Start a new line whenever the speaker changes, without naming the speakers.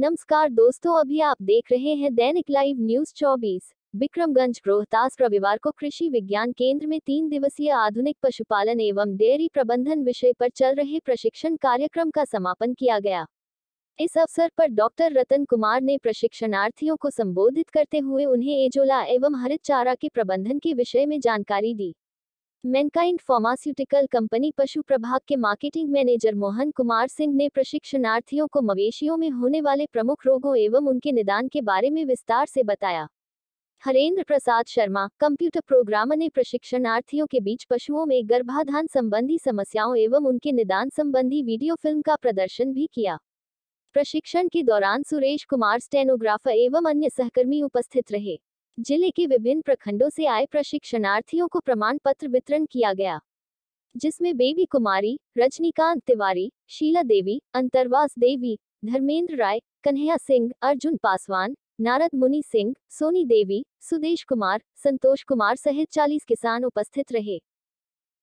नमस्कार दोस्तों अभी आप देख रहे हैं दैनिक लाइव न्यूज 24 बिक्रमगंज रोहतास रविवार को कृषि विज्ञान केंद्र में तीन दिवसीय आधुनिक पशुपालन एवं डेयरी प्रबंधन विषय पर चल रहे प्रशिक्षण कार्यक्रम का समापन किया गया इस अवसर पर डॉक्टर रतन कुमार ने प्रशिक्षणार्थियों को संबोधित करते हुए उन्हें एजोला एवं हरित चारा के प्रबंधन के विषय में जानकारी दी मेनकाइंड फार्मास्यूटिकल कंपनी पशु प्रभाग के मार्केटिंग मैनेजर मोहन कुमार सिंह ने प्रशिक्षणार्थियों को मवेशियों में होने वाले प्रमुख रोगों एवं उनके निदान के बारे में विस्तार से बताया हरेंद्र प्रसाद शर्मा कंप्यूटर प्रोग्रामर ने प्रशिक्षणार्थियों के बीच पशुओं में गर्भाधान संबंधी समस्याओं एवं उनके निदान संबंधी वीडियो फिल्म का प्रदर्शन भी किया प्रशिक्षण के दौरान सुरेश कुमार स्टेनोग्राफर एवं अन्य सहकर्मी उपस्थित रहे जिले के विभिन्न प्रखंडों से आए प्रशिक्षणार्थियों को प्रमाण पत्र वितरण किया गया जिसमें बेबी कुमारी रजनीकांत तिवारी शीला देवी अंतरवास देवी धर्मेंद्र राय कन्हैया सिंह अर्जुन पासवान नारद मुनि सिंह सोनी देवी सुदेश कुमार संतोष कुमार सहित चालीस किसान उपस्थित रहे